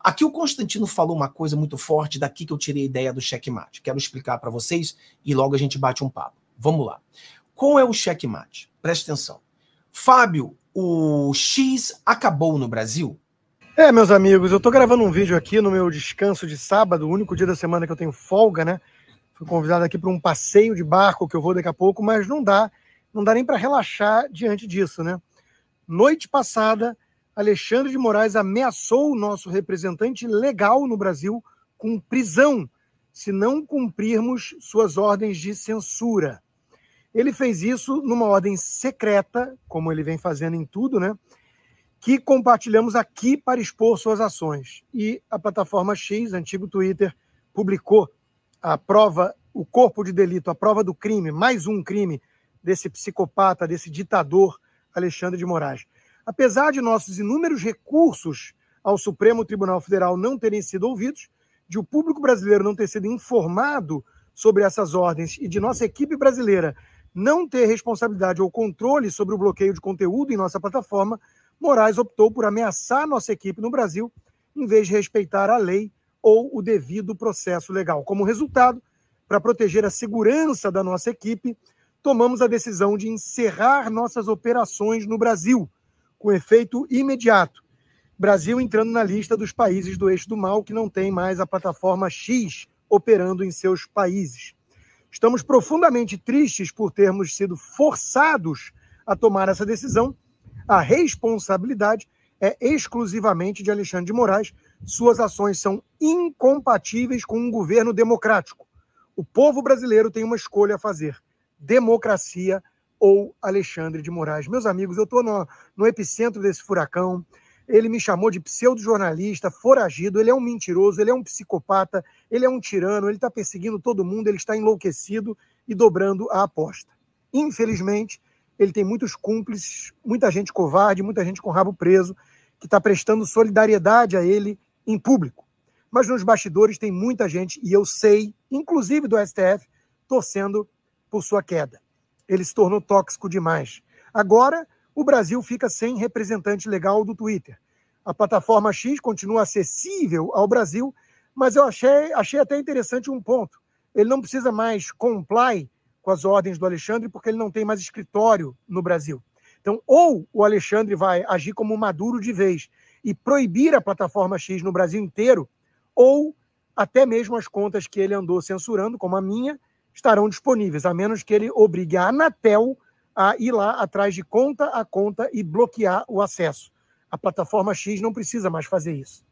Aqui o Constantino falou uma coisa muito forte, daqui que eu tirei a ideia do checkmate. Quero explicar para vocês e logo a gente bate um papo. Vamos lá. Qual é o checkmate? Presta atenção. Fábio, o X acabou no Brasil? É, meus amigos, eu estou gravando um vídeo aqui no meu descanso de sábado, o único dia da semana que eu tenho folga, né? Fui convidado aqui para um passeio de barco que eu vou daqui a pouco, mas não dá, não dá nem para relaxar diante disso, né? Noite passada, Alexandre de Moraes ameaçou o nosso representante legal no Brasil com prisão se não cumprirmos suas ordens de censura. Ele fez isso numa ordem secreta, como ele vem fazendo em tudo, né? Que compartilhamos aqui para expor suas ações. E a plataforma X, antigo Twitter, publicou a prova, o corpo de delito, a prova do crime, mais um crime desse psicopata, desse ditador Alexandre de Moraes apesar de nossos inúmeros recursos ao Supremo Tribunal Federal não terem sido ouvidos, de o público brasileiro não ter sido informado sobre essas ordens e de nossa equipe brasileira não ter responsabilidade ou controle sobre o bloqueio de conteúdo em nossa plataforma, Moraes optou por ameaçar nossa equipe no Brasil em vez de respeitar a lei ou o devido processo legal. Como resultado, para proteger a segurança da nossa equipe, tomamos a decisão de encerrar nossas operações no Brasil com efeito imediato. Brasil entrando na lista dos países do eixo do mal que não tem mais a plataforma X operando em seus países. Estamos profundamente tristes por termos sido forçados a tomar essa decisão. A responsabilidade é exclusivamente de Alexandre de Moraes. Suas ações são incompatíveis com um governo democrático. O povo brasileiro tem uma escolha a fazer: democracia ou Alexandre de Moraes. Meus amigos, eu estou no, no epicentro desse furacão. Ele me chamou de pseudo-jornalista, foragido. Ele é um mentiroso, ele é um psicopata, ele é um tirano, ele está perseguindo todo mundo, ele está enlouquecido e dobrando a aposta. Infelizmente, ele tem muitos cúmplices, muita gente covarde, muita gente com rabo preso, que está prestando solidariedade a ele em público. Mas nos bastidores tem muita gente, e eu sei, inclusive do STF, torcendo por sua queda ele se tornou tóxico demais. Agora, o Brasil fica sem representante legal do Twitter. A plataforma X continua acessível ao Brasil, mas eu achei, achei até interessante um ponto. Ele não precisa mais comply com as ordens do Alexandre, porque ele não tem mais escritório no Brasil. Então, ou o Alexandre vai agir como Maduro de vez e proibir a plataforma X no Brasil inteiro, ou até mesmo as contas que ele andou censurando, como a minha, estarão disponíveis, a menos que ele obrigue a Anatel a ir lá atrás de conta a conta e bloquear o acesso. A plataforma X não precisa mais fazer isso.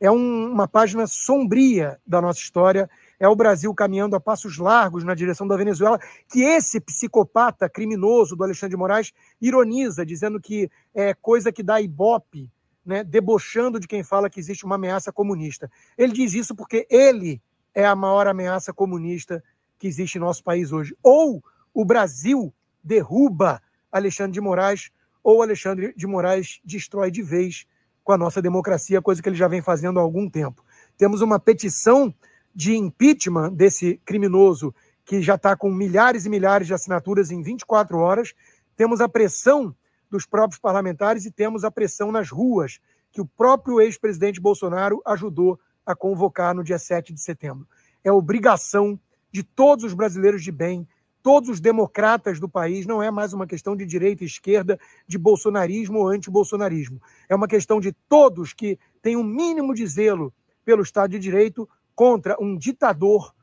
É um, uma página sombria da nossa história. É o Brasil caminhando a passos largos na direção da Venezuela, que esse psicopata criminoso do Alexandre de Moraes ironiza, dizendo que é coisa que dá ibope, né, debochando de quem fala que existe uma ameaça comunista. Ele diz isso porque ele é a maior ameaça comunista que existe no nosso país hoje. Ou o Brasil derruba Alexandre de Moraes, ou Alexandre de Moraes destrói de vez com a nossa democracia, coisa que ele já vem fazendo há algum tempo. Temos uma petição de impeachment desse criminoso que já está com milhares e milhares de assinaturas em 24 horas. Temos a pressão dos próprios parlamentares e temos a pressão nas ruas, que o próprio ex-presidente Bolsonaro ajudou a convocar no dia 7 de setembro. É obrigação de todos os brasileiros de bem, todos os democratas do país. Não é mais uma questão de direita e esquerda, de bolsonarismo ou antibolsonarismo. É uma questão de todos que têm um mínimo de zelo pelo Estado de Direito contra um ditador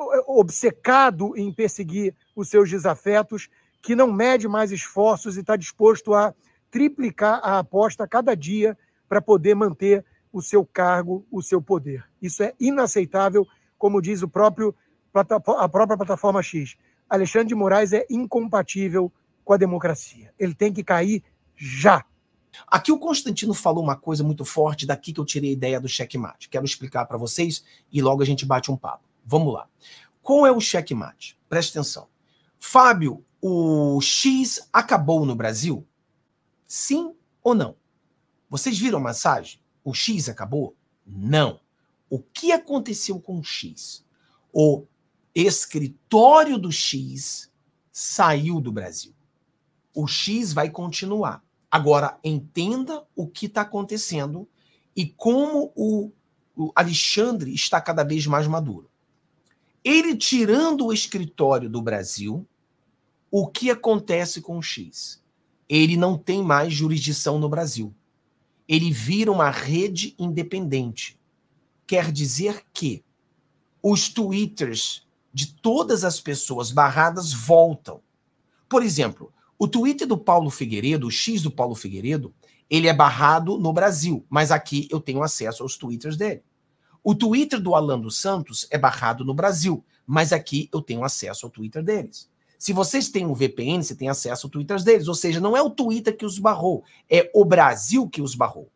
é, obcecado em perseguir os seus desafetos, que não mede mais esforços e está disposto a triplicar a aposta a cada dia para poder manter o seu cargo, o seu poder. Isso é inaceitável, como diz o próprio a própria plataforma X. Alexandre de Moraes é incompatível com a democracia. Ele tem que cair já. Aqui o Constantino falou uma coisa muito forte, daqui que eu tirei a ideia do checkmate. Quero explicar para vocês e logo a gente bate um papo. Vamos lá. Qual é o checkmate? Presta atenção. Fábio, o X acabou no Brasil? Sim ou não? Vocês viram a mensagem? O X acabou? Não. O que aconteceu com o X? O escritório do X saiu do Brasil. O X vai continuar. Agora, entenda o que está acontecendo e como o, Alexandre está cada vez mais maduro. Ele tirando o escritório do Brasil, o que acontece com o X? Ele não tem mais jurisdição no Brasil. Ele vira uma rede independente. Quer dizer que os twitters de todas as pessoas barradas voltam. Por exemplo, o Twitter do Paulo Figueiredo, o X do Paulo Figueiredo, ele é barrado no Brasil, mas aqui eu tenho acesso aos Twitters dele. O Twitter do Alan dos Santos é barrado no Brasil, mas aqui eu tenho acesso ao Twitter deles. Se vocês têm um VPN, você tem acesso ao Twitter deles, ou seja, não é o Twitter que os barrou, é o Brasil que os barrou.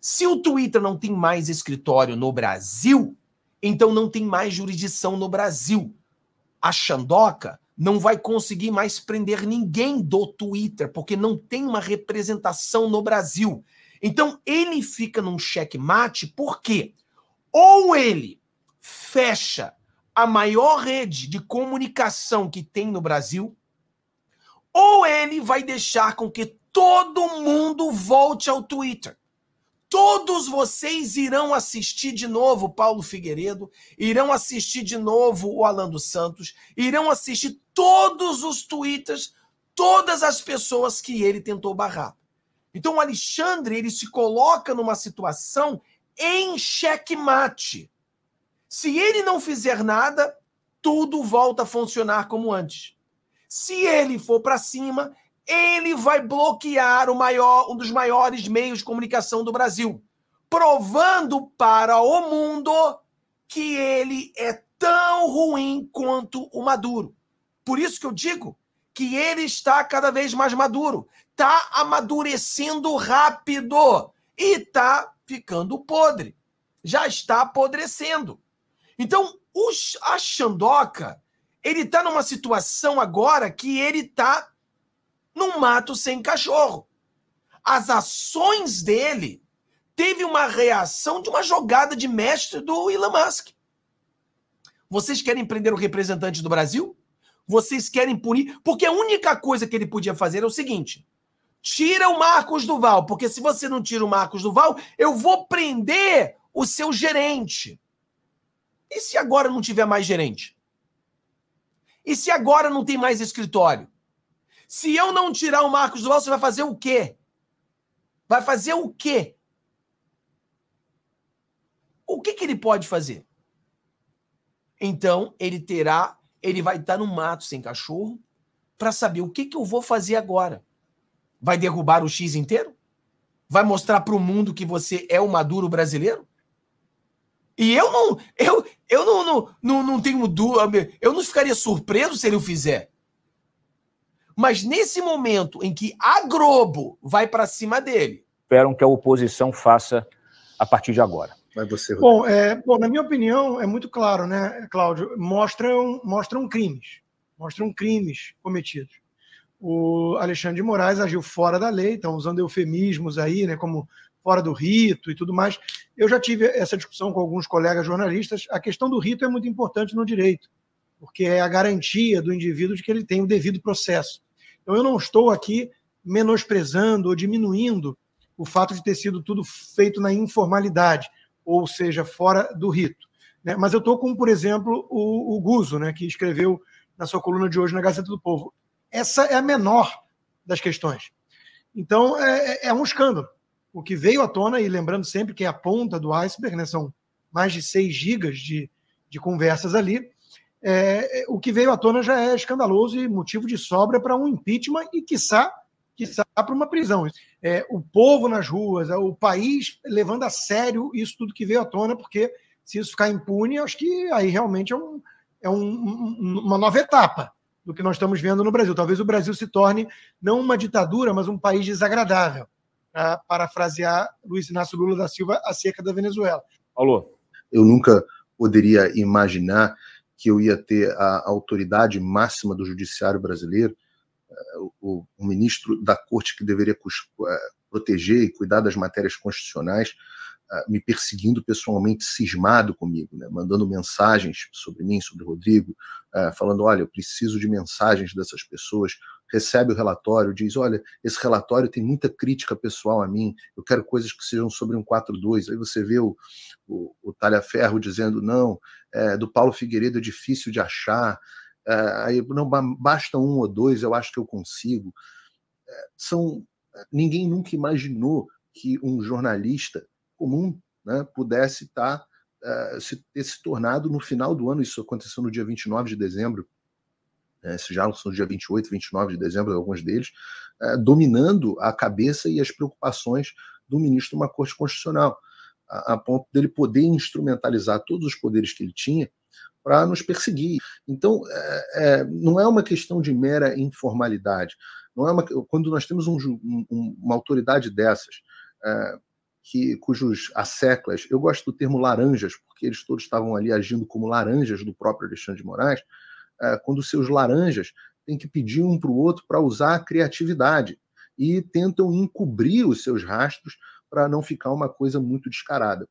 Se o Twitter não tem mais escritório no Brasil, então não tem mais jurisdição no Brasil a Xandoca não vai conseguir mais prender ninguém do Twitter, porque não tem uma representação no Brasil. Então ele fica num checkmate porque ou ele fecha a maior rede de comunicação que tem no Brasil, ou ele vai deixar com que todo mundo volte ao Twitter. Todos vocês irão assistir de novo Paulo Figueiredo, irão assistir de novo o Alan dos Santos, irão assistir todos os twitters, todas as pessoas que ele tentou barrar. Então o Alexandre ele se coloca numa situação em xeque-mate. Se ele não fizer nada, tudo volta a funcionar como antes. Se ele for para cima, ele vai bloquear maior, um dos maiores meios de comunicação do Brasil, provando para o mundo que ele é tão ruim quanto o Maduro. Por isso que eu digo que ele está cada vez mais maduro, está amadurecendo rápido e está ficando podre, já está apodrecendo. Então, a Xandoca, ele está numa situação agora que ele está num mato sem cachorro. As ações dele teve uma reação de uma jogada de mestre do Elon Musk. Vocês querem prender o representante do Brasil? Vocês querem punir? Porque a única coisa que ele podia fazer é o seguinte: tira o Marcos Duval, porque se você não tira o Marcos Duval, eu vou prender o seu gerente. E se agora não tiver mais gerente? E se agora não tem mais escritório? Se eu não tirar o Marcos Duval, você vai fazer o quê? Vai fazer o quê? O que, que ele pode fazer? Então, ele terá, ele vai estar no mato sem cachorro para saber o que, que eu vou fazer agora. Vai derrubar o X inteiro? Vai mostrar para o mundo que você é o Maduro brasileiro? E eu não, eu, eu não, não, não, não tenho dúvida, eu não ficaria surpreso se ele o fizer. Mas nesse momento em que a Globo vai para cima dele. Esperam que a oposição faça a partir de agora. Vai você, bom, é, bom, na minha opinião, é muito claro, né, Cláudio? Mostram, mostram crimes. Mostram crimes cometidos. O Alexandre de Moraes agiu fora da lei, estão tá usando eufemismos aí, né, como fora do rito e tudo mais. Eu já tive essa discussão com alguns colegas jornalistas. A questão do rito é muito importante no direito, porque é a garantia do indivíduo de que ele tem o devido processo. Então, eu não estou aqui menosprezando ou diminuindo o fato de ter sido tudo feito na informalidade, ou seja, fora do rito. Né? Mas eu estou com, por exemplo, o, o Guzo, né, que escreveu na sua coluna de hoje na Gazeta do Povo. Essa é a menor das questões. Então, é, é, é um escândalo. O que veio à tona, e lembrando sempre que é a ponta do iceberg, né, são mais de 6 gigas de, de conversas ali, é, é, o que veio à tona já é escandaloso e motivo de sobra para um impeachment e, quiçá, quiçá para uma prisão. É, o povo nas ruas, é, o país levando a sério isso tudo que veio à tona, porque se isso ficar impune, acho que aí realmente é, um, é um, uma nova etapa do que nós estamos vendo no Brasil. Talvez o Brasil se torne não uma ditadura, mas um país desagradável, para parafrasear Luiz Inácio Lula da Silva acerca da Venezuela. Alô? Eu nunca poderia imaginar que eu ia ter a autoridade máxima do judiciário brasileiro, eh, o, o ministro da corte que deveria eh, proteger e cuidar das matérias constitucionais, eh, me perseguindo pessoalmente, cismado comigo, né? mandando mensagens sobre mim, sobre o Rodrigo, falando: olha, eu preciso de mensagens dessas pessoas recebe o relatório, diz: olha, esse relatório tem muita crítica pessoal a mim, eu quero coisas que sejam sobre um 4-2. Aí você vê o, o, o Talhaferro dizendo: não, é, do Paulo Figueiredo é difícil de achar, é, aí não basta um ou dois, eu acho que eu consigo. É, são é, ninguém nunca imaginou que um jornalista comum né, pudesse estar. Tá, uh, é, se, ter se tornado no final do ano, isso aconteceu no dia 29 de dezembro né, já no dia 28, 29 de dezembro, alguns deles, é, dominando a cabeça e as preocupações do ministro de uma Corte Constitucional, a, a ponto dele poder instrumentalizar todos os poderes que ele tinha para nos perseguir. Então, é, é, não é uma questão de mera informalidade. Não é uma, quando nós temos um, um, uma autoridade dessas, é, que, cujos asseclas, eu gosto do termo laranjas, porque eles todos estavam ali agindo como laranjas do próprio Alexandre de Moraes, é, quando seus laranjas têm que pedir um para o outro para usar a criatividade e tentam encobrir os seus rastros para não ficar uma coisa muito descarada.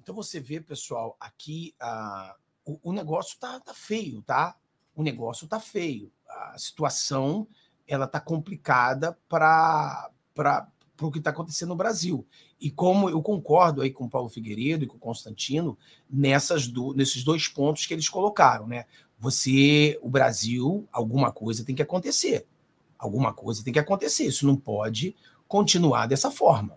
Então você vê, pessoal, aqui ah, o, o, negócio tá, tá, feio, tá? O negócio tá feio. A situação ela tá complicada para para o que está acontecendo no Brasil. E como eu concordo aí com o Paulo Figueiredo e com o Constantino nessas do, nesses dois pontos que eles colocaram, né? você, o Brasil, alguma coisa tem que acontecer. Alguma coisa tem que acontecer. Isso não pode continuar dessa forma.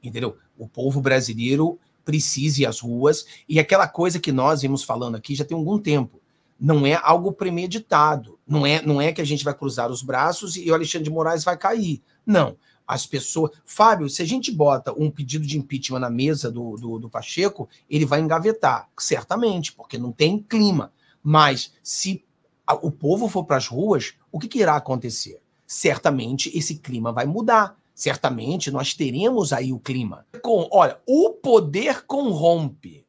Entendeu? O povo brasileiro precisa ir às ruas e aquela coisa que nós vimos falando aqui já tem algum tempo. Não é algo premeditado. Não é, não é que a gente vai cruzar os braços e o Alexandre de Moraes vai cair. Não. As pessoas. Fábio, se a gente bota um pedido de impeachment na mesa do, do, do Pacheco, ele vai engavetar, certamente, porque não tem clima mas se o povo for para as ruas, o que, que irá acontecer? Certamente esse clima vai mudar. Certamente nós teremos aí o clima. Com, olha, o poder corrompe.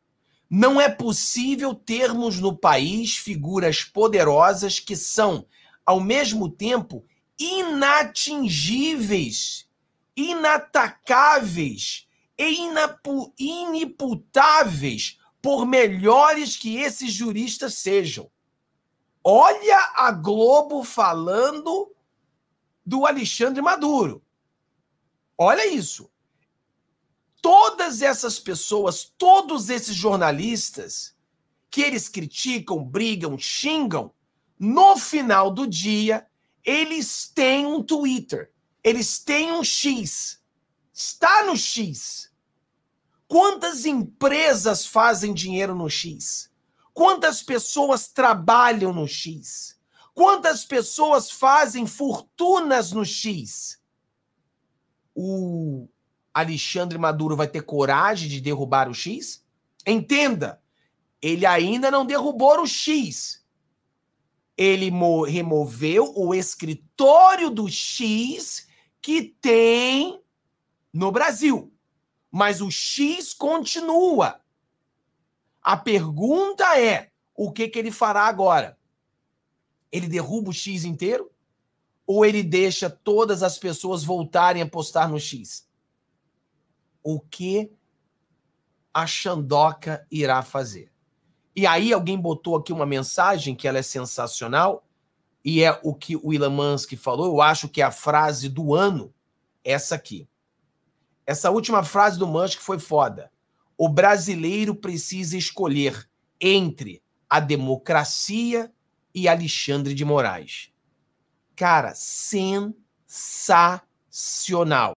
Não é possível termos no país figuras poderosas que são, ao mesmo tempo, inatingíveis, inatacáveis e iniputáveis por melhores que esses juristas sejam. Olha a Globo falando do Alexandre Maduro. Olha isso. Todas essas pessoas, todos esses jornalistas que eles criticam, brigam, xingam, no final do dia, eles têm um Twitter, eles têm um X. Está no X. Quantas empresas fazem dinheiro no X? Quantas pessoas trabalham no X? Quantas pessoas fazem fortunas no X? O Alexandre Maduro vai ter coragem de derrubar o X? Entenda, ele ainda não derrubou o X. Ele removeu o escritório do X que tem no Brasil mas o X continua. A pergunta é: o que, que ele fará agora? Ele derruba o X inteiro? Ou ele deixa todas as pessoas voltarem a postar no X? O que a Xandoca irá fazer? E aí alguém botou aqui uma mensagem que ela é sensacional e é o que o Elon Musk falou, eu acho que é a frase do ano, essa aqui. Essa última frase do Musk foi foda. O brasileiro precisa escolher entre a democracia e Alexandre de Moraes. Cara, sensacional.